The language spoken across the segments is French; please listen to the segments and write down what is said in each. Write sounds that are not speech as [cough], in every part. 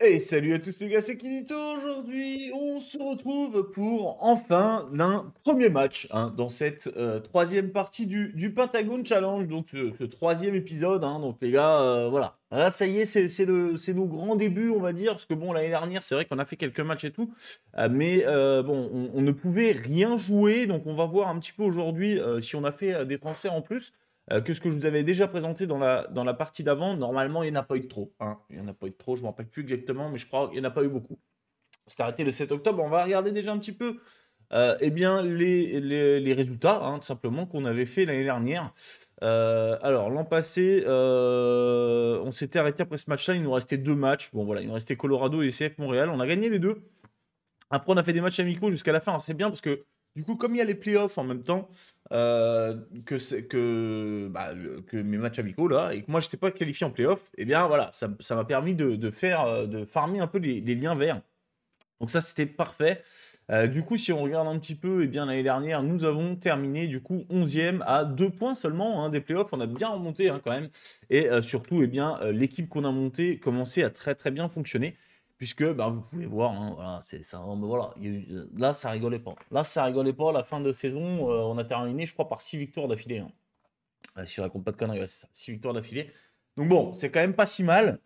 Et salut à tous les gars, c'est Kinito. Aujourd'hui, on se retrouve pour enfin un premier match hein, dans cette euh, troisième partie du, du, Pentagon Challenge, donc ce, troisième épisode. Hein. donc les gars, euh, voilà. Là, ça y est, c'est nos grands débuts, on va dire, parce que bon, l'année dernière, c'est vrai qu'on a fait quelques matchs et tout, euh, mais bon, on, ne pouvait rien jouer, donc on va voir un petit peu aujourd'hui si on a fait des transferts en plus. Euh, que ce que je vous avais déjà présenté dans la, dans la partie d'avant. Normalement, il n'y en a pas eu de trop. Hein. Il n'y en a pas eu de trop, je ne me rappelle plus exactement, mais je crois qu'il n'y en a pas eu beaucoup. C'est arrêté le 7 octobre. On va regarder déjà un petit peu euh, eh bien, les, résultats, hein, tout simplement, qu'on avait fait l'année dernière. Euh, alors, l'an passé, on s'était arrêté après ce match-là. Il nous restait deux matchs. Bon, voilà, il nous restait Colorado et CF Montréal. On a gagné les deux. Après, on a fait des matchs amicaux jusqu'à la fin. C'est bien parce que du coup, comme il y a les playoffs en même temps euh, que, que, bah, que mes matchs amicaux là, et que moi j'étais pas qualifié en playoff, eh bien voilà, ça m'a permis de, faire, euh, de farmer un peu les, liens verts. Donc ça, c'était parfait. Euh, du coup, si on regarde un petit peu, eh bien l'année dernière, nous avons terminé du coup 11e à deux points seulement hein, des playoffs. On a bien remonté hein, quand même. Et surtout, eh bien l'équipe qu'on a montée commençait à très très bien fonctionner puisque bah, vous pouvez voir, hein, c'est ça, voilà, euh, là ça rigolait pas. Là ça rigolait pas, la fin de saison, euh, on a terminé, je crois, par 6 victoires d'affilée. Hein. si je raconte pas de conneries, 6 victoires d'affilée. Donc bon, c'est quand même pas si mal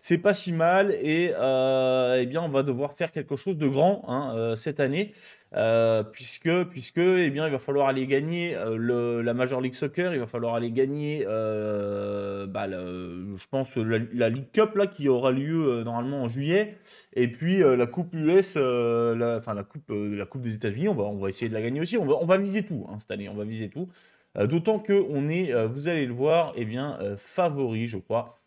c'est pas si mal et euh, eh bien on va devoir faire quelque chose de grand hein, euh, cette année euh, puisque puisque eh bien il va falloir aller gagner euh, la Major League Soccer, il va falloir aller gagner bah, je pense la, League Cup là qui aura lieu normalement en juillet et puis la Coupe US, enfin la coupe la Coupe des États-Unis, on va essayer de la gagner aussi, on va, on va viser tout hein, cette année, on va viser tout. D'autant que on est, vous allez le voir, eh bien favori je crois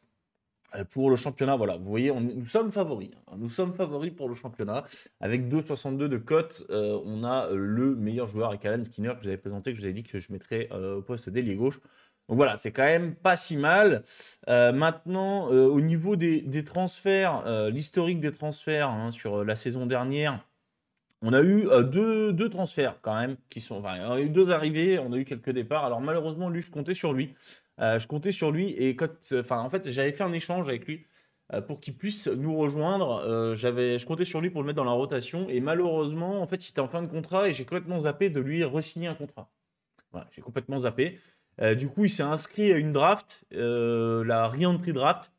euh, pour le championnat. Voilà, vous voyez, nous sommes favoris. Hein. nous sommes favoris pour le championnat. Avec 2,62 de cote, euh, on a le meilleur joueur avec Alan Skinner que je vous avais présenté, que je vous avais dit que je mettrais euh, au poste d'ailier gauche. Donc voilà, c'est quand même pas si mal. maintenant, au niveau des, transferts, l'historique des transferts hein, sur la saison dernière, on a eu deux, deux, transferts quand même, qui sont, on a eu deux arrivées, on a eu quelques départs. Alors malheureusement, lui, je comptais sur lui. Euh, je comptais sur lui et enfin, en fait, j'avais fait un échange avec lui euh, pour qu'il puisse nous rejoindre. Euh, j'avais, je comptais sur lui pour le mettre dans la rotation et malheureusement, en fait, j'étais en fin de contrat et j'ai complètement zappé de lui resigner un contrat. j'ai complètement zappé. du coup, il s'est inscrit à une draft, la re-entry draft.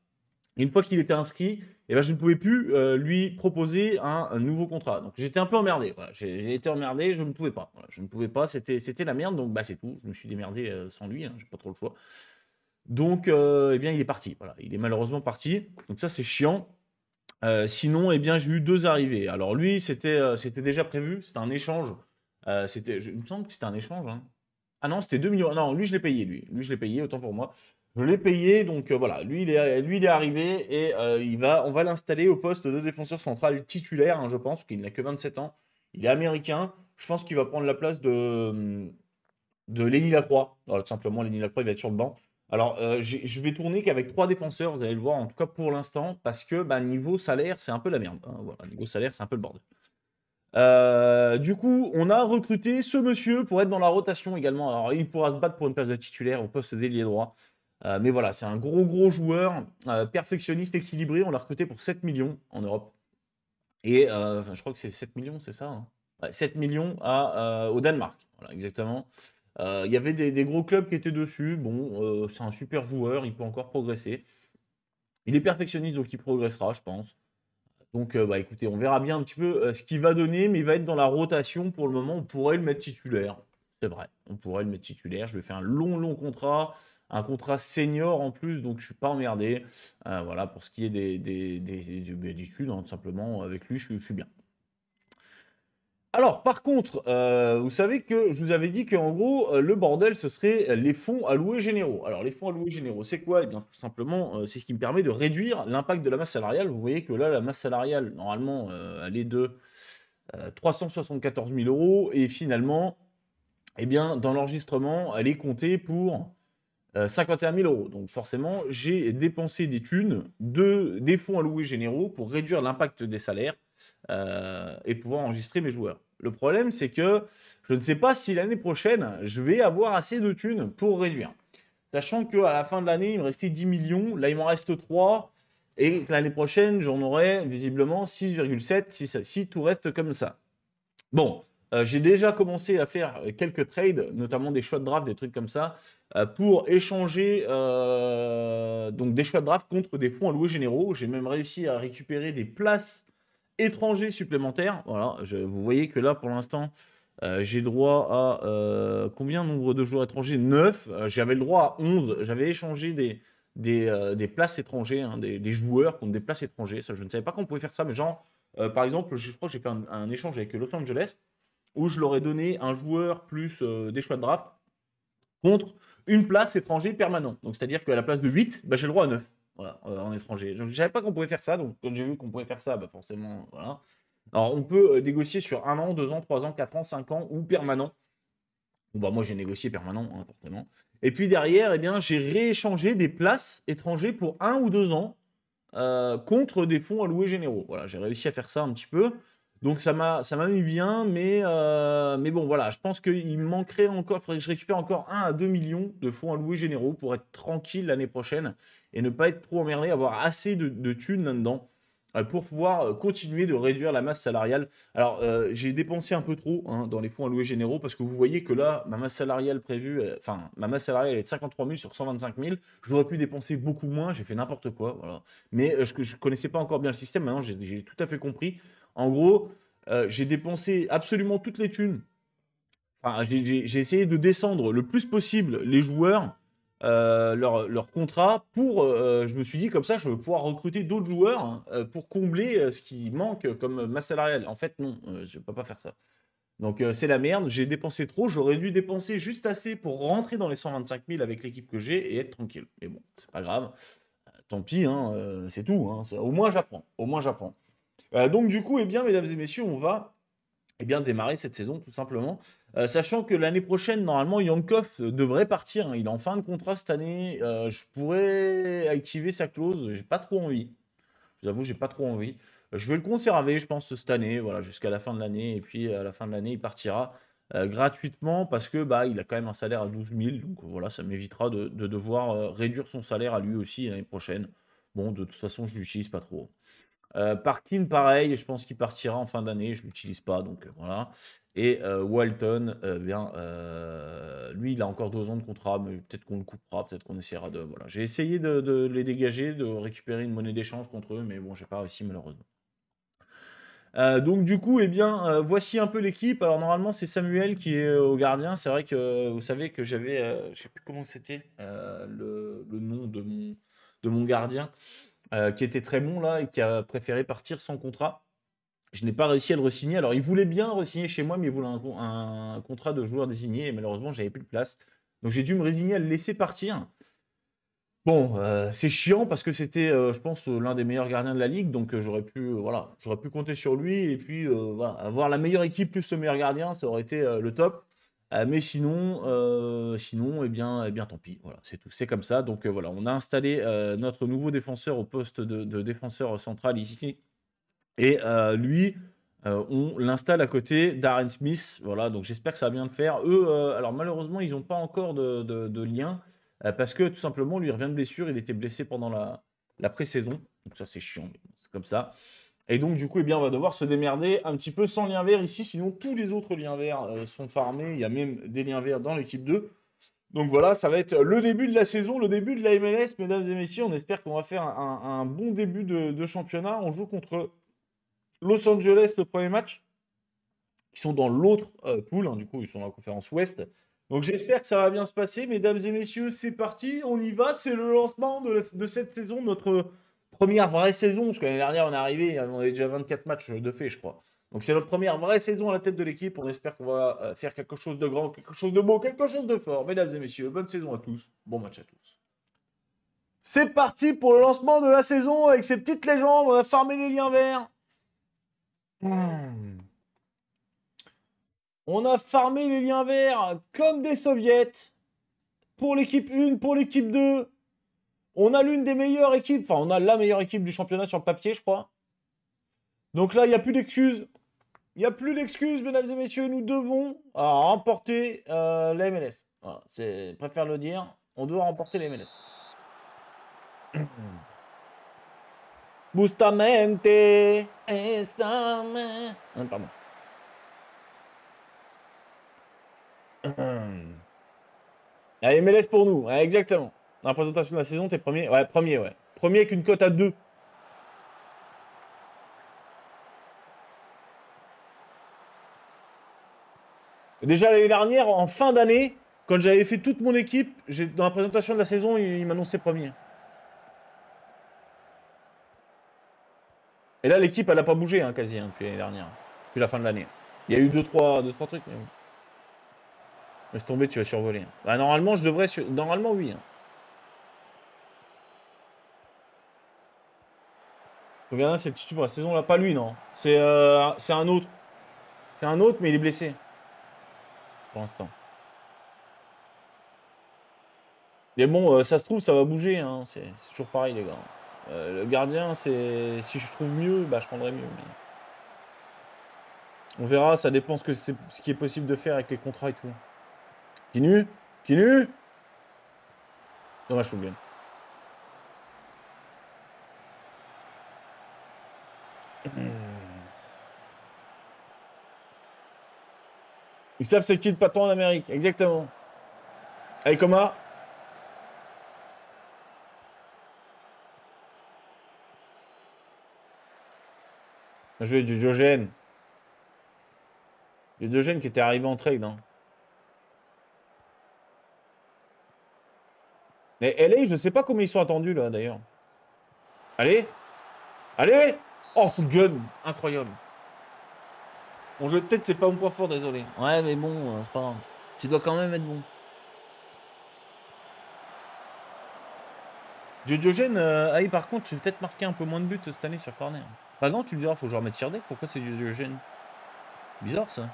Une fois qu'il était inscrit, et ben je ne pouvais plus euh, lui proposer un, nouveau contrat. Donc j'étais un peu emmerdé. J'ai été emmerdé, je ne pouvais pas. Je ne pouvais pas, c'était la merde. Donc bah c'est tout. Je me suis démerdé euh, sans lui, je hein, j'ai pas trop le choix. Donc euh, eh bien il est parti. Voilà, il est malheureusement parti. Donc ça c'est chiant. sinon, eh bien j'ai eu deux arrivées. Alors lui, c'était c'était déjà prévu. C'était un échange. c'était, je il me semble que c'était un échange. Hein. Ah non, c'était 2 millions. Non, lui je l'ai payé lui. Lui je l'ai payé autant pour moi. Je l'ai payé, donc euh, voilà, lui il, est, arrivé et euh, il va, on va l'installer au poste de défenseur central titulaire, hein, je pense, qu'il n'a que 27 ans. Il est américain, je pense qu'il va prendre la place de, hum, de Lenny Lacroix. Alors, tout simplement, Lenny Lacroix, il va être sur le banc. Alors, euh, je je vais tourner qu'avec trois défenseurs, vous allez le voir, en tout cas pour l'instant, parce que bah, niveau salaire, c'est un peu la merde. Hein, voilà, niveau salaire, c'est un peu le bordel. du coup, on a recruté ce monsieur pour être dans la rotation également. Alors, il pourra se battre pour une place de titulaire au poste d'ailier droit. Euh, mais voilà, c'est un gros, gros joueur, euh, perfectionniste, équilibré. On l'a recruté pour 7 millions en Europe. Et euh, je crois que c'est 7 millions, c'est ça 7 hein millions à, au Danemark. exactement. Il y avait des, gros clubs qui étaient dessus. Bon, c'est un super joueur, il peut encore progresser. Il est perfectionniste, donc il progressera, je pense. Donc, bah, écoutez, on verra bien un petit peu ce qu'il va donner, mais il va être dans la rotation pour le moment. On pourrait le mettre titulaire. C'est vrai, on pourrait le mettre titulaire. Je lui fais un long, long contrat un contrat senior en plus, donc je suis pas emmerdé. Euh, voilà, pour ce qui est des, des, études, hein, tout simplement, avec lui, je, suis bien. Alors, par contre, euh, vous savez que je vous avais dit qu'en gros, euh, le bordel, ce serait les fonds alloués généraux. Alors, les fonds alloués généraux, c'est quoi Et eh bien, tout simplement, c'est ce qui me permet de réduire l'impact de la masse salariale. Vous voyez que là, la masse salariale, normalement, elle est de 374 000 euros. Et finalement, et eh bien, dans l'enregistrement, elle est comptée pour 51 euh, 000 euros. Donc forcément, j'ai dépensé des thunes, de, des fonds alloués généraux pour réduire l'impact des salaires euh, et pouvoir enregistrer mes joueurs. Le problème, c'est que je ne sais pas si l'année prochaine, je vais avoir assez de thunes pour réduire. Sachant qu'à la fin de l'année, il me restait 10 millions, là il m'en reste 3, et l'année prochaine, j'en aurai visiblement 6,7 si, si, tout reste comme ça. Bon, euh, j'ai déjà commencé à faire euh, quelques trades, notamment des choix de draft, des trucs comme ça, euh, pour échanger donc des choix de draft contre des fonds à louer généraux. J'ai même réussi à récupérer des places étrangers supplémentaires. Voilà, vous voyez que là, pour l'instant, j'ai droit à combien nombre de joueurs étrangers 9. J'avais le droit à 11. J'avais échangé des, des, places étrangères, hein, des, joueurs contre des places étrangers. Ça, je ne savais pas qu'on pouvait faire ça, mais genre, par exemple, je crois que j'ai fait un échange avec Los Angeles où je leur ai donné un joueur plus euh, des choix de draft contre une place étranger permanente. Donc c'est-à-dire qu'à la place de 8, bah, j'ai le droit à 9 euh, en étranger. Je ne savais pas qu'on pouvait faire ça, donc quand j'ai vu qu'on pouvait faire ça, bah, forcément, Alors on peut euh, négocier sur 1 an, 2 ans, 3 ans, 4 ans, 5 ans ou permanent. Bon, bah moi j'ai négocié permanent, hein, Et puis derrière, eh bien, j'ai rééchangé des places étrangers pour 1 ou 2 ans contre des fonds alloués généraux. Voilà, j'ai réussi à faire ça un petit peu. Donc ça m'a ça m'a mis bien, mais euh, mais bon voilà, je pense qu'il manquerait encore, faudrait que je récupère encore 1 à 2 millions de fonds alloués généraux pour être tranquille l'année prochaine et ne pas être trop emmerdé, avoir assez de, thunes là-dedans euh, pour pouvoir euh, continuer de réduire la masse salariale. Alors j'ai dépensé un peu trop hein, dans les fonds alloués généraux parce que vous voyez que là ma masse salariale prévue, enfin ma masse salariale est de 53 000 sur 125 000. J'aurais pu dépenser beaucoup moins, j'ai fait n'importe quoi, Mais je, je connaissais pas encore bien le système, maintenant j'ai tout à fait compris. En gros, euh, j'ai dépensé absolument toutes les thunes. j'ai essayé de descendre le plus possible les joueurs, euh, leur, contrat, pour, euh, je me suis dit, comme ça, je vais pouvoir recruter d'autres joueurs euh, pour combler ce qui manque comme masse salariale. En fait, non, je ne peux pas faire ça. Donc, c'est la merde, j'ai dépensé trop, j'aurais dû dépenser juste assez pour rentrer dans les 125 000 avec l'équipe que j'ai et être tranquille. Mais bon, c'est pas grave. Tant pis, hein, c'est tout. Hein. au moins, j'apprends. Au moins, j'apprends. Euh, donc du coup, eh bien, mesdames et messieurs, on va eh bien, démarrer cette saison tout simplement. Euh, sachant que l'année prochaine, normalement, Yankov devrait partir. Hein. Il est en fin de contrat cette année. Euh, je pourrais activer sa clause. J'ai pas trop envie. Je vous avoue, j'ai pas trop envie. Je vais le conserver, je pense, cette année, voilà, jusqu'à la fin de l'année. Et puis, à la fin de l'année, il partira gratuitement parce que bah, il a quand même un salaire à 12 000. Donc, voilà, ça m'évitera de, de, devoir réduire son salaire à lui aussi l'année prochaine. Bon, de toute façon, je l'utilise pas trop. Euh, Parkin, pareil, je pense qu'il partira en fin d'année, je ne l'utilise pas, donc euh, voilà. Et euh, Walton, eh bien, lui, il a encore deux ans de contrat, mais peut-être qu'on le coupera, peut-être qu'on essaiera de. Voilà. J'ai essayé de, les dégager, de récupérer une monnaie d'échange contre eux, mais bon, j'ai pas réussi malheureusement. donc du coup, eh bien, voici un peu l'équipe. Alors normalement, c'est Samuel qui est au gardien. C'est vrai que vous savez que j'avais, je sais plus comment c'était le, nom de mon, de mon gardien. Euh, qui était très bon là et qui a préféré partir sans contrat. Je n'ai pas réussi à le re Alors, il voulait bien re-signer chez moi, mais il voulait un, contrat de joueur désigné et malheureusement, j'avais plus de place. Donc, j'ai dû me résigner à le laisser partir. Bon, euh, c'est chiant parce que c'était, euh, je pense, l'un des meilleurs gardiens de la ligue, donc j'aurais pu, voilà, pu compter sur lui et puis avoir la meilleure équipe plus le meilleur gardien, ça aurait été le top. Ah, mais sinon, euh, sinon, eh bien, eh bien, tant pis. Voilà, c'est tout. C'est comme ça. Donc euh, voilà, on a installé euh, notre nouveau défenseur au poste de, défenseur central ici. Et lui, on l'installe à côté d'Aaron Smith. Voilà, donc j'espère que ça va bien le faire. Eux, alors malheureusement, ils n'ont pas encore de, lien parce que tout simplement, lui revient de blessure. Il était blessé pendant la, la pré-saison. Donc ça, c'est chiant, c'est comme ça. Et donc, du coup, eh bien, on va devoir se démerder un petit peu sans lien vert ici, sinon tous les autres liens verts euh, sont farmés. Il y a même des liens verts dans l'équipe 2. Donc voilà, ça va être le début de la saison, le début de la MLS, mesdames et messieurs. On espère qu'on va faire un, bon début de, championnat. On joue contre Los Angeles le premier match, qui sont dans l'autre euh, poule. pool. Hein. du coup, ils sont dans la conférence Ouest. Donc j'espère que ça va bien se passer, mesdames et messieurs. C'est parti, on y va. C'est le lancement de, de cette saison, notre première vraie saison, parce que l'année dernière, on est arrivé, on avait déjà 24 matchs de fait, je crois. Donc c'est notre première vraie saison à la tête de l'équipe. On espère qu'on va euh, faire quelque chose de grand, quelque chose de beau, quelque chose de fort. Mesdames et messieurs, bonne saison à tous. Bon match à tous. C'est parti pour le lancement de la saison avec ces petites légendes. On a farmé les liens verts. Hmm. On a farmé les liens verts comme des soviets. Pour l'équipe 1, pour l'équipe 2. On a l'une des meilleures équipes, enfin on a la meilleure équipe du championnat sur le papier, je crois. Donc là, il n'y a plus d'excuses. Il n'y a plus d'excuses, mesdames et messieurs. Nous devons euh, remporter euh, la MLS. préfère le dire. On doit remporter la MLS. [clears throat] Bustamente euh, Pardon. [clears throat] La MLS pour nous, exactement. Dans la présentation de la saison, t'es premier Ouais, premier, ouais. Premier avec une cote à deux. Déjà l'année dernière, en fin d'année, quand j'avais fait toute mon équipe, dans la présentation de la saison, il, m'a m'annonçait premier. Et là, l'équipe, elle n'a pas bougé hein, quasi hein, depuis l'année dernière, depuis la fin de l'année. Il y a eu 2-3 deux, trois, deux, trois trucs, mais bon. Laisse tomber, tu vas survoler. Bah, normalement, je devrais. Normalement, oui. Hein. là c'est le pour la saison là. Pas lui, non. C'est euh, un autre. C'est un autre, mais il est blessé. Pour l'instant. Mais bon, euh, ça se trouve, ça va bouger. Hein. C'est toujours pareil, les gars. Euh, le gardien, c'est si je trouve mieux, bah, je prendrai mieux. On verra, ça dépend ce, que ce qui est possible de faire avec les contrats et tout. Qui Kinu Kinu Dommage, trouve bien. Ils savent c'est qui le patron en Amérique, exactement. Allez, coma. Je vais du Diogène. Du Diogène qui était arrivé en trade. Hein. Mais LA, je sais pas comment ils sont attendus là d'ailleurs. Allez Allez Oh, full gun Incroyable on jeu de tête, c'est pas mon point fort, désolé. Ouais, mais bon, euh, c'est pas grave. Tu dois quand même être bon. Diogène, euh, par contre, tu peut-être marquer un peu moins de buts cette année sur corner. Pas non, tu me diras, faut que je remette deck, Pourquoi c'est Diogène Bizarre ça.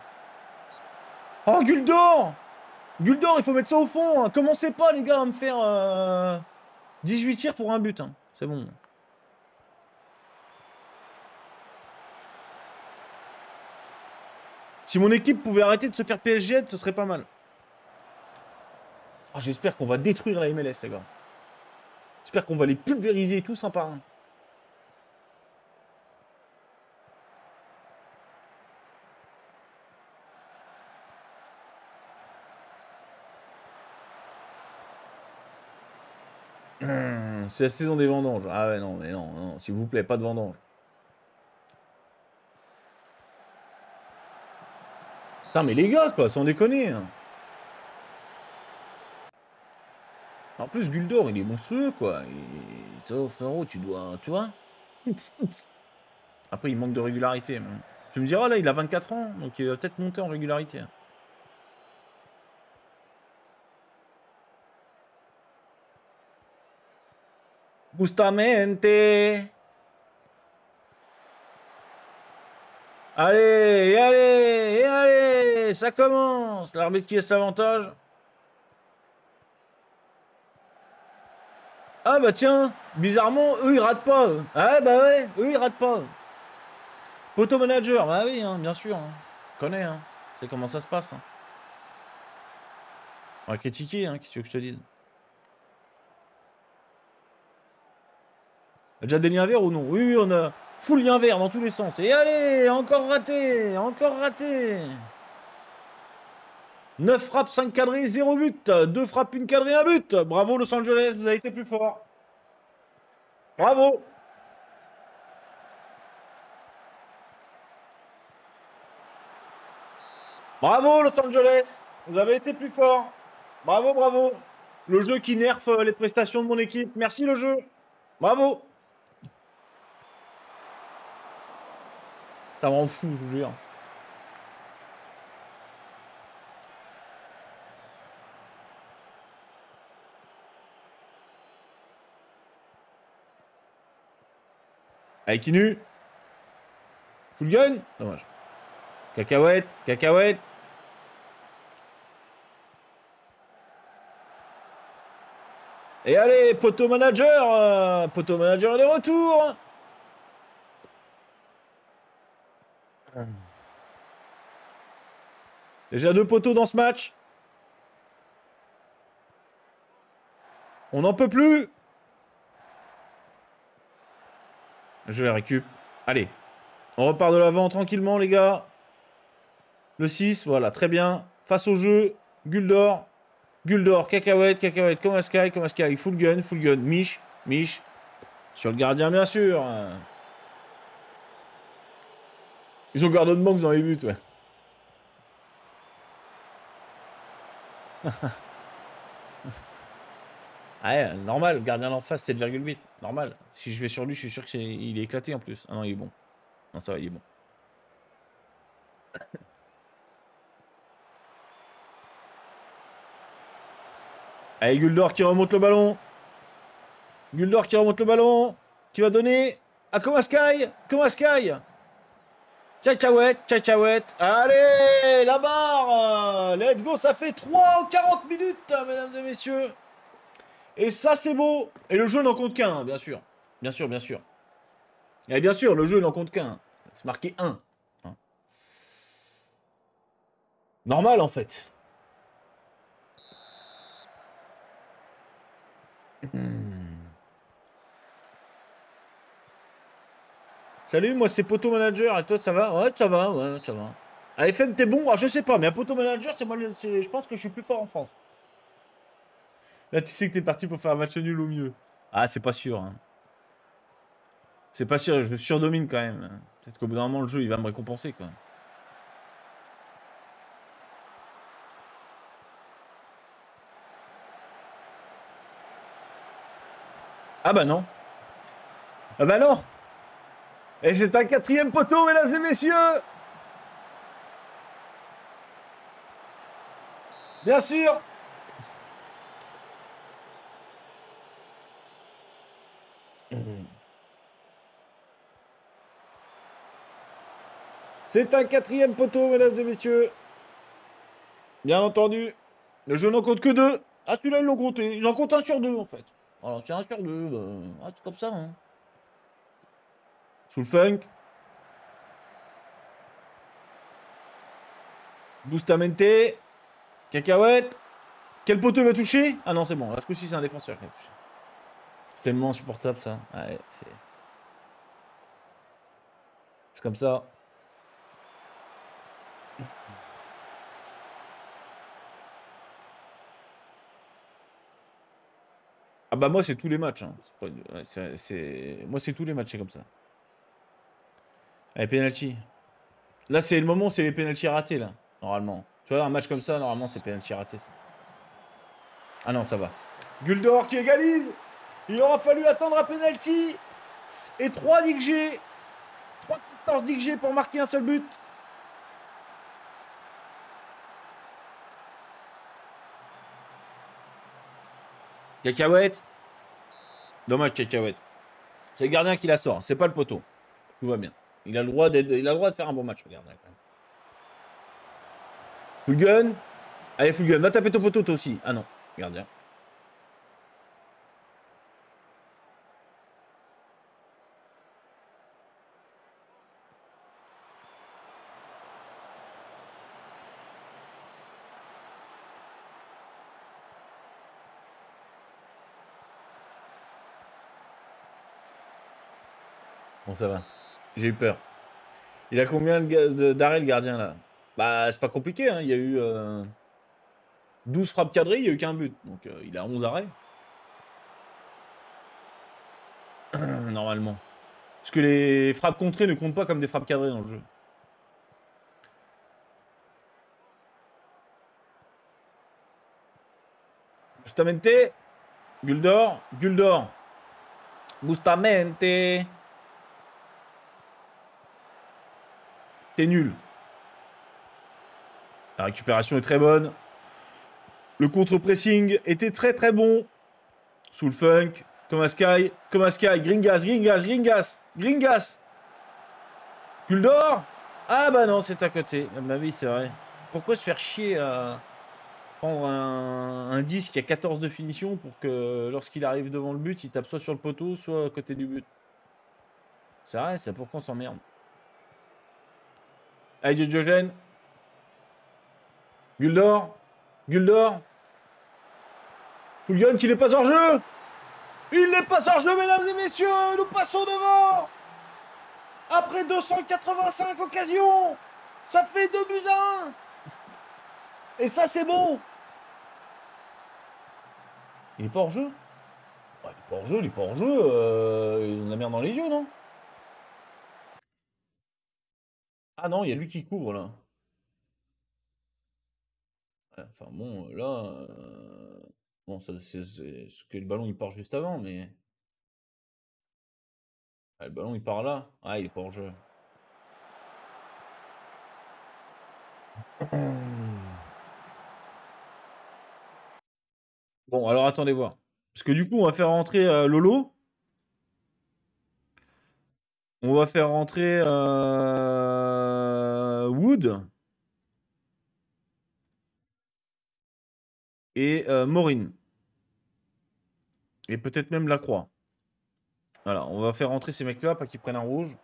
Oh, ah, Guldor Guldor, il faut mettre ça au fond. Hein. Commencez pas, les gars, à me faire 18 euh, tirs pour un but. Hein. C'est bon. Si mon équipe pouvait arrêter de se faire PSG, ce serait pas mal. Ah, j'espère qu'on va détruire la MLS, les gars. J'espère qu'on va les pulvériser tous un par un. Hmm, c'est la saison des vendanges. Ah ouais, non, mais non, non s'il vous plaît, pas de vendanges. mais les gars, quoi, sans déconner. Hein. En plus, Guldor, il est monstrueux, quoi. Il... Toi, frérot, tu dois... Tu vois Après, il manque de régularité. Tu me diras, là, il a 24 ans, donc il va peut-être monter en régularité. Bustamente Allez, allez ça commence L'arbitre qui est l'avantage. Ah bah tiens, bizarrement, eux ils ratent pas. Ah bah ouais, eux ils ratent pas. Poteau manager, bah oui, hein, bien sûr. Hein. Connais, hein. C'est comment ça se passe. Hein. On va critiquer, hein, qu'est-ce que je te dise. Déjà des liens verts ou non Oui, oui, on a full lien vert dans tous les sens. Et allez, encore raté, encore raté. 9 frappes, 5 cadrées, 0 but. 2 frappes, 1 cadrée, 1 but. Bravo Los Angeles, vous avez été plus fort. Bravo. Bravo Los Angeles, vous avez été plus fort. Bravo, bravo. Le jeu qui nerf les prestations de mon équipe. Merci le jeu. Bravo. Ça m'en fout, je vous jure. Aikinu. Full gun. Dommage. Cacahuète, cacahuète. Et allez, poteau manager euh, Poteau manager, les retours retour Déjà deux poteaux dans ce match. On n'en peut plus Je les récup. Allez. On repart de l'avant tranquillement, les gars. Le 6, voilà, très bien. Face au jeu, Guldor. Guldor, cacahuète, cacahuète, comme Sky, comme Sky. Full gun, full gun. Mich, Mich. Sur le gardien, bien sûr. Ils ont gardé de manque dans les buts, ouais. [laughs] Ah normal, gardien en face, 7,8. Normal. Si je vais sur lui, je suis sûr que est... Il est éclaté en plus. Ah non, il est bon. Non, ça va, il est bon. [coughs] Allez, Guldor qui remonte le ballon. Guldor qui remonte le ballon. Qui va donner à Komaskai. Komaskai. Cacahuète, cacahuète. Allez, la barre. Let's go, ça fait 3 en 40 minutes, mesdames et messieurs. Et ça, c'est beau. Et le jeu n'en compte qu'un, hein, bien sûr. Bien sûr, bien sûr. Et bien sûr, le jeu n'en compte qu'un. C'est marqué 1. Hein. Normal, en fait. Hmm. Salut, moi c'est Poto Manager. Et toi, ça va Ouais, ça va, ouais, ça va. AFM ah, t'es bon ah, Je sais pas, mais à Poto Manager, c'est moi, je pense que je suis plus fort en France. Là, tu sais que t'es parti pour faire un match nul au mieux. Ah, c'est pas sûr. Hein. C'est pas sûr, je surdomine quand même. Peut-être qu'au bout d'un moment, le jeu, il va me récompenser, quoi. Ah bah non. Ah bah non Et c'est un quatrième poteau, mesdames et messieurs Bien sûr C'est un quatrième poteau, mesdames et messieurs. Bien entendu, le jeu n'en compte que deux. Ah, celui-là, ils l'ont compté. Ils en comptent un sur deux, en fait. Alors, c'est un sur deux. Bah, ah, c'est comme ça. Hein. Sous le funk. Cacahuète. Quel poteau va toucher Ah non, c'est bon. ce coup c'est un défenseur C'est tellement insupportable, ça. c'est... C'est comme ça. Ah bah moi c'est tous les matchs. Hein. Moi c'est tous les matchs, comme ça. Allez, penalty. Là c'est le moment, c'est les penalty ratés là, normalement. Tu vois, un match comme ça, normalement c'est penalty raté Ah non, ça va. Guldor qui égalise Il aura fallu attendre un penalty Et 3 DG 3-14 DG pour marquer un seul but Cacahuète. Dommage, cacahuète. C'est le gardien qui la sort, c'est pas le poteau. Tout va bien. Il a le droit, il a le droit de faire un bon match, le gardien, quand même. Full gun. Allez, full Va taper ton poteau, toi aussi. Ah non, gardien. ça va. J'ai eu peur. Il a combien d'arrêts le gardien là Bah c'est pas compliqué, hein. il y a eu 12 euh, frappes cadrées, il n'y a eu qu'un but. Donc euh, il a 11 arrêts. [clears throat] Normalement. Parce que les frappes contrées ne comptent pas comme des frappes cadrées dans le jeu. Bustamente, Guldor, Guldor, Bustamente. nul. La récupération est très bonne. Le contre-pressing était très très bon. Sous le funk, comme à Sky, comme à Sky, Gringas, Gringas, Gringas, Gringas. d'or Ah bah non, c'est à côté. Ah bah oui, c'est vrai. Pourquoi se faire chier à prendre un, disque qui a 14 de finition pour que lorsqu'il arrive devant le but, il tape soit sur le poteau, soit à côté du but C'est vrai, c'est pourquoi on s'emmerde. Allez, Diogène. Guldor. Guldor. Toulion qui n'est pas hors jeu. Il n'est pas hors jeu, mesdames et messieurs. Nous passons devant. Après 285 occasions. Ça fait 2 buts 1. Et ça, c'est bon. Il n'est pas hors jeu. il n'est pas hors jeu, il est pas hors jeu. Euh, ils ont de la merde dans les yeux, non Ah non, il y a lui qui couvre là. enfin bon, là. Euh, bon, ça, c'est ce que le ballon il part juste avant, mais. Ah, le ballon il part là. Ah, il est pas jeu. [clears throat] Bon, alors attendez voir. Parce que du coup, on va faire rentrer euh, Lolo. On va faire rentrer. Euh, Wood et euh, Maureen. Et peut-être même Lacroix. Voilà, on va faire rentrer ces mecs-là, pas qu'ils prennent un rouge.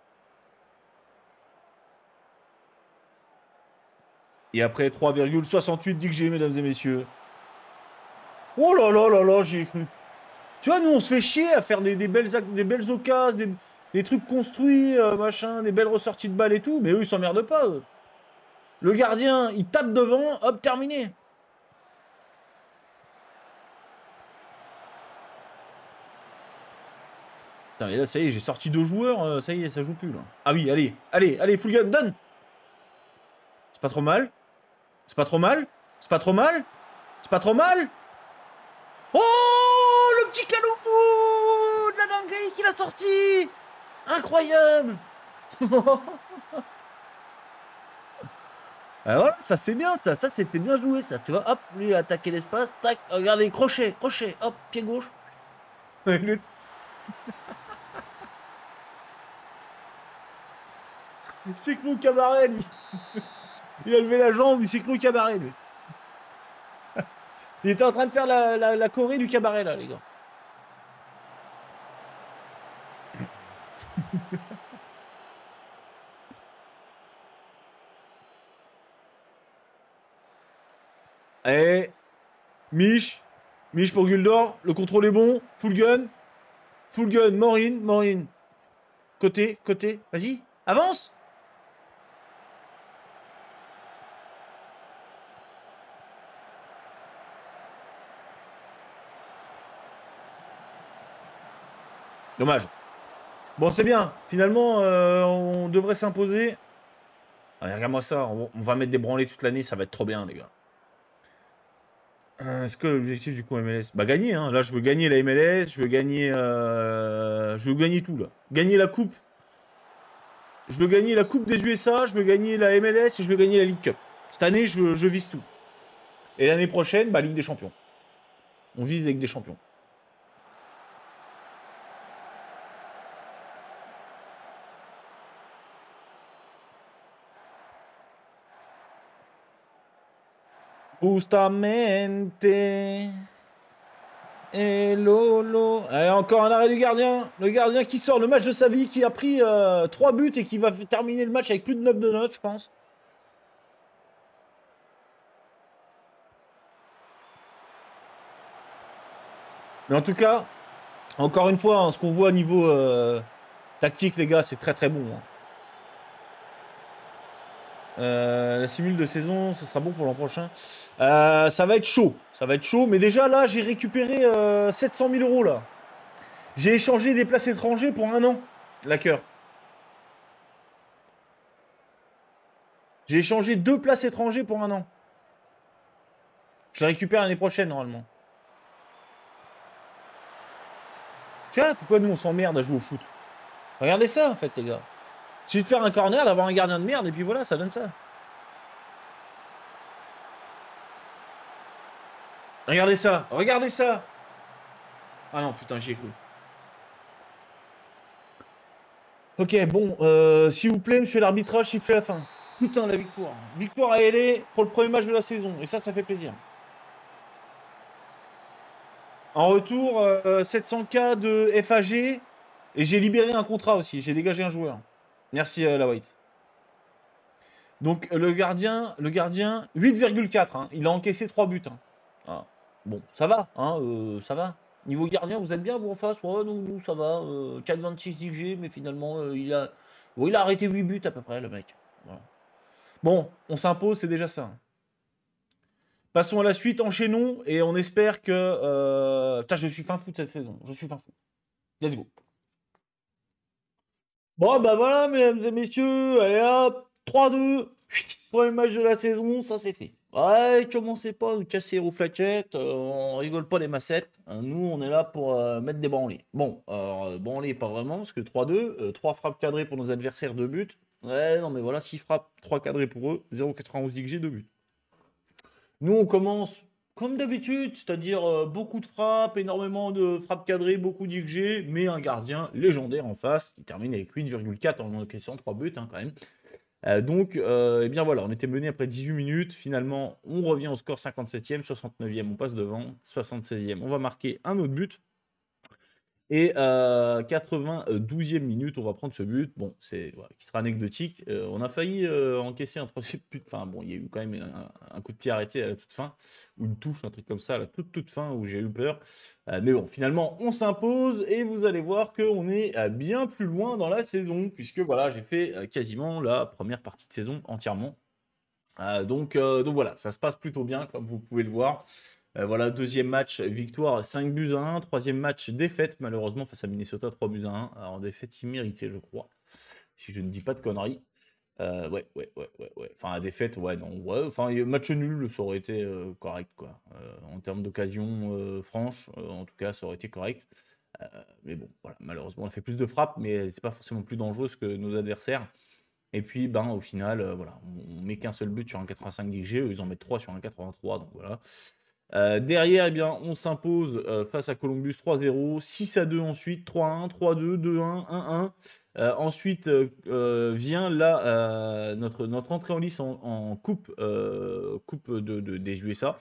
Et après 3,68 dit que mesdames et messieurs. Oh là là là là, j'ai cru. Tu vois, nous, on se fait chier à faire des, belles, actes, des belles occasions, des, trucs construits, euh, machin, des belles ressorties de balles et tout, mais eux, ils s'emmerdent pas, le gardien, il tape devant, hop, terminé. Putain, mais là, ça y est, j'ai sorti deux joueurs, euh, ça y est, ça joue plus, là. Ah oui, allez, allez, allez, full gun, donne C'est pas trop mal C'est pas trop mal C'est pas trop mal C'est pas trop mal Oh Le petit canoubou De la dinguerie qu'il a sorti Incroyable [laughs] voilà, ah ça c'est bien, ça, ça c'était bien joué, ça, tu vois. Hop, lui il a l'espace, tac, regardez, crochet, crochet, hop, pied gauche. c'est que mon cabaret, lui. [laughs] Il a levé la jambe, c'est s'est cru cabaret, lui. [laughs] Il était en train de faire la, la, la Corée du cabaret, là, les gars. [laughs] Allez. Eh, Mich. Mich pour Guldor. Le contrôle est bon. Full gun. Full gun. Morin, Morin. Côté. Côté. Vas-y. Avance. Dommage. Bon, c'est bien. Finalement, euh, on devrait s'imposer. Regarde-moi ça. On va mettre des branlés toute l'année. Ça va être trop bien, les gars. Euh, est-ce que l'objectif du coup MLS Bah gagner, hein. là je veux gagner la MLS, je veux gagner, euh, je veux gagner tout là. Gagner la coupe, je veux gagner la coupe des USA, je veux gagner la MLS et je veux gagner la League Cup. Cette année je, je vise tout. Et l'année prochaine, bah Ligue des Champions. On vise avec des champions. Bustamente. Et Lolo. Allez, encore un arrêt du gardien. Le gardien qui sort le match de sa vie, qui a pris 3 euh, buts et qui va terminer le match avec plus de 9 de notes, je pense. Mais en tout cas, encore une fois, hein, ce qu'on voit au niveau euh, tactique, les gars, c'est très très bon. Hein. Euh, la simule de saison, ce sera bon pour l'an prochain. Euh, ça va être chaud, ça va être chaud. Mais déjà là, j'ai récupéré 700 euh, 000 euros là. J'ai échangé des places étrangères pour un an, la cœur. J'ai échangé deux places étrangères pour un an. Je la récupère l'année prochaine normalement. Tiens, pourquoi nous on s'emmerde à jouer au foot Regardez ça en fait les gars. Suffit de faire un corner, d'avoir un gardien de merde, et puis voilà, ça donne ça. Regardez ça, regardez ça Ah non, putain, j'y ai cru. Ok, bon, euh, s'il vous plaît, monsieur l'arbitrage, il fait la fin. Putain, la victoire. Victoire à LA pour le premier match de la saison, et ça, ça fait plaisir. En retour, 700K euh, de FAG, et j'ai libéré un contrat aussi, j'ai dégagé un joueur. Merci euh, la White. Donc euh, le gardien, le gardien 8,4. Hein. il a encaissé 3 buts. Hein. Ah. Bon, ça va, hein, euh, ça va. Niveau gardien, vous êtes bien vous en face nous, ça va. 4,26 DG, mais finalement, il, a... il a arrêté 8 buts à peu près, le mec. Bon, on s'impose, c'est déjà ça. Passons à la suite, enchaînons, et on espère que... Putain, je suis fin fou de cette saison. Je suis fin fou. Let's go. Bon, bah voilà, mesdames et messieurs, allez hop, 3-2, premier match de la saison, ça c'est fait. Ouais, commencez pas à nous casser aux flaquettes, euh, on rigole pas les massettes. Euh, nous, on est là pour euh, mettre des branlés. Bon, alors, branlés, pas vraiment, parce que 3-2, 3 frappes cadrées pour nos adversaires, 2 buts. Ouais, non, mais voilà, 6 frappes, 3 cadrés pour eux, 0,91 XG, 2 buts. Nous, on commence comme d'habitude, c'est-à-dire euh, beaucoup de frappes, énormément de frappes cadrées, beaucoup d'XG, mais un gardien légendaire en face qui termine avec 8,4 en question 3 buts hein, quand même. Euh, donc, euh, eh bien voilà, on était mené après 18 minutes. Finalement, on revient au score 57e, 69e, on passe devant, 76e. On va marquer un autre but et euh, 92e minute, on va prendre ce but. Bon, c'est qui sera anecdotique. Euh, on a failli euh, encaisser un troisième but. Enfin, bon, il y a eu quand même un, coup de pied arrêté à la toute fin, ou une touche, un truc comme ça, à la toute toute fin, où j'ai eu peur. Euh, mais bon, finalement, on s'impose et vous allez voir qu'on est bien plus loin dans la saison, puisque voilà, j'ai fait quasiment la première partie de saison entièrement. donc, donc voilà, ça se passe plutôt bien, comme vous pouvez le voir voilà, deuxième match, victoire 5 buts à 1. Troisième match, défaite, malheureusement, face à Minnesota, 3 buts à 1. Alors, défaite, imméritée, je crois. Si je ne dis pas de conneries. ouais, ouais, ouais, ouais, ouais. Enfin, la défaite, ouais, non. Ouais. Enfin, match nul, ça aurait été correct, quoi. en termes d'occasion franche, en tout cas, ça aurait été correct. mais bon, voilà, malheureusement, on a fait plus de frappes, mais c'est pas forcément plus dangereux que nos adversaires. Et puis, ben, au final, voilà, on, met qu'un seul but sur un 85 DG, eux, ils en mettent 3 sur un 83, donc voilà. Euh, derrière, eh bien, on s'impose euh, face à Columbus 3-0, 6-2 ensuite, 3-1, 3-2, 2-1, 1-1. ensuite euh, vient notre, entrée en lice en, coupe, des USA.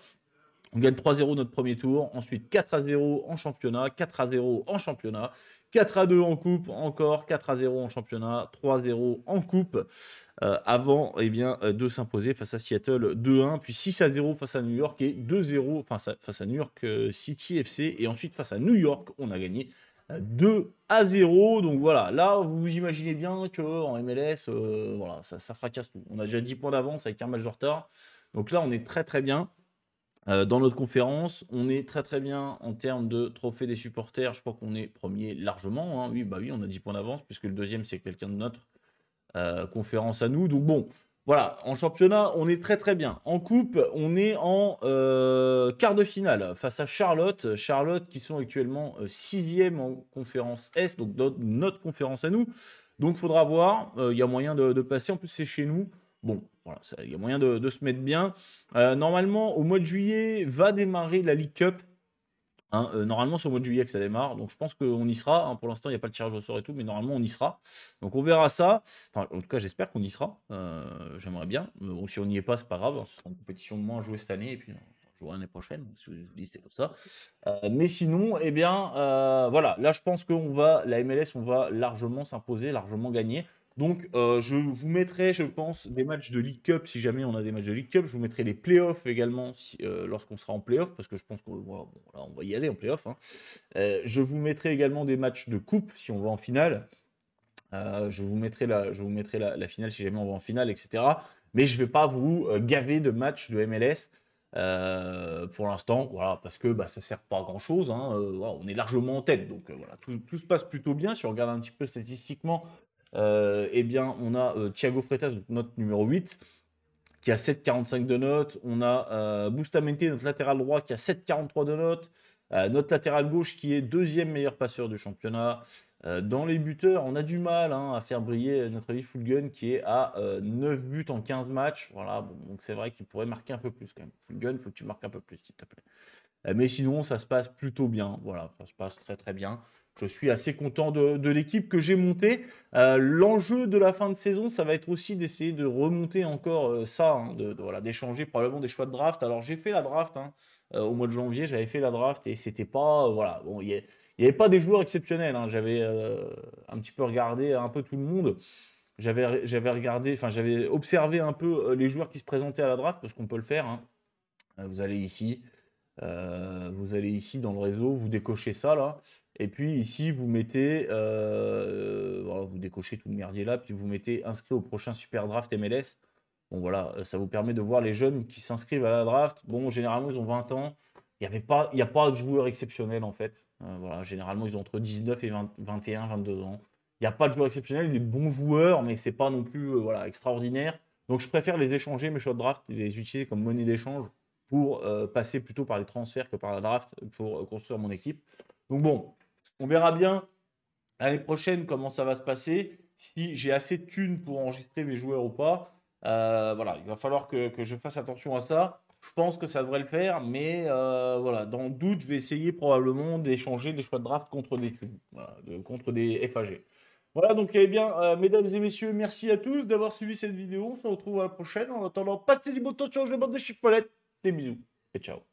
On gagne 3-0 notre premier tour, ensuite 4-0 en championnat, 4-0 en championnat, 4 à 2 en coupe, encore 4 à 0 en championnat, 3 à 0 en coupe, euh, avant eh bien, euh, de s'imposer face à Seattle 2-1, puis 6 à 0 face à New York et 2-0 face à, face à New York euh, City FC, et ensuite face à New York, on a gagné 2 à 0. Donc voilà, là, vous imaginez bien qu'en MLS, voilà, ça, ça fracasse tout. On a déjà 10 points d'avance avec un match de retard. Donc là, on est très très bien. Euh, dans notre conférence, on est très très bien en termes de trophée des supporters. Je crois qu'on est premier largement. Hein. Oui, bah oui, on a 10 points d'avance puisque le deuxième c'est quelqu'un de notre euh, conférence à nous. Donc bon, voilà, en championnat, on est très très bien. En coupe, on est en euh, quart de finale face à Charlotte. Charlotte qui sont actuellement sixième en conférence S, donc notre, conférence à nous. Donc faudra voir, il y a moyen de, de passer. En plus, c'est chez nous. Bon, voilà, il y a moyen de, se mettre bien. Euh, normalement, au mois de juillet, va démarrer la League Cup. Hein. Euh, normalement, c'est au mois de juillet que ça démarre. Donc, je pense qu'on y sera. Hein. Pour l'instant, il n'y a pas de tirage au sort et tout, mais normalement, on y sera. Donc, on verra ça. Enfin, en tout cas, j'espère qu'on y sera. Euh, j'aimerais bien. Mais si on n'y est pas, c'est pas grave. Hein. Ce sera une compétition de moins jouée jouer cette année. Et puis, on jouera l'année prochaine. Si je vous dis, c'est comme ça. mais sinon, eh bien, voilà. Là, je pense qu'on va, la MLS, on va largement s'imposer, largement gagner. Donc, euh, je vous mettrai, je pense, des matchs de League Cup si jamais on a des matchs de League Cup. Je vous mettrai les playoffs également euh, lorsqu'on sera en playoffs, parce que je pense qu'on on va y aller en playoff. Hein. Euh, je vous mettrai également des matchs de coupe si on va en finale. je vous mettrai, la, je vous mettrai la, finale si jamais on va en finale, etc. Mais je ne vais pas vous gaver de matchs de MLS. pour l'instant, voilà, parce que bah, ça ne sert pas à grand chose. Hein. on est largement en tête, donc voilà, tout, se passe plutôt bien. Si on regarde un petit peu statistiquement euh, eh bien, on a euh, Thiago Freitas, notre numéro 8 qui a 7,45 de notes. On a euh, Bustamante, notre latéral droit, qui a 7,43 de notes. notre latéral gauche, qui est deuxième meilleur passeur du championnat. dans les buteurs, on a du mal hein, à faire briller notre ami Fulgun, qui est à 9 buts en 15 matchs. Voilà, donc c'est vrai qu'il pourrait marquer un peu plus quand même. il faut que tu marques un peu plus, s'il te plaît. mais sinon, ça se passe plutôt bien. Voilà, ça se passe très très bien je suis assez content de, l'équipe que j'ai montée. Euh, l'enjeu de la fin de saison, ça va être aussi d'essayer de remonter encore euh, ça, hein, de, voilà, d'échanger probablement des choix de draft. Alors j'ai fait la draft hein, euh, au mois de janvier, j'avais fait la draft et c'était pas voilà, bon, il n'y avait pas des joueurs exceptionnels. Hein. j'avais un petit peu regardé un peu tout le monde. J'avais j'avais regardé, enfin j'avais observé un peu les joueurs qui se présentaient à la draft parce qu'on peut le faire. Vous allez ici, euh, vous allez ici dans le réseau, vous décochez ça là, et puis ici vous mettez, euh, voilà, vous décochez tout le merdier là, puis vous mettez inscrit au prochain Super Draft MLS. Bon voilà, euh, ça vous permet de voir les jeunes qui s'inscrivent à la draft. Bon, généralement ils ont 20 ans, il n'y a pas de joueurs exceptionnels en fait. voilà, généralement ils ont entre 19 et 21, 22 ans. Il n'y a pas de joueurs exceptionnels, des bons joueurs, mais c'est pas non plus voilà, extraordinaire. Donc je préfère les échanger, mes choix de draft, les utiliser comme monnaie d'échange pour euh, passer plutôt par les transferts que par la draft pour euh, construire mon équipe. Donc bon, on verra bien l'année prochaine comment ça va se passer, si j'ai assez de thunes pour enregistrer mes joueurs ou pas. Euh, voilà, il va falloir que, que, je fasse attention à ça. Je pense que ça devrait le faire, mais voilà, dans le doute, je vais essayer probablement d'échanger des choix de draft contre des thunes, contre des FAG. Voilà, donc eh bien, mesdames et messieurs, merci à tous d'avoir suivi cette vidéo. On se retrouve à la prochaine. En attendant, passez du bon temps sur le jeu de bande de des bisous et ciao.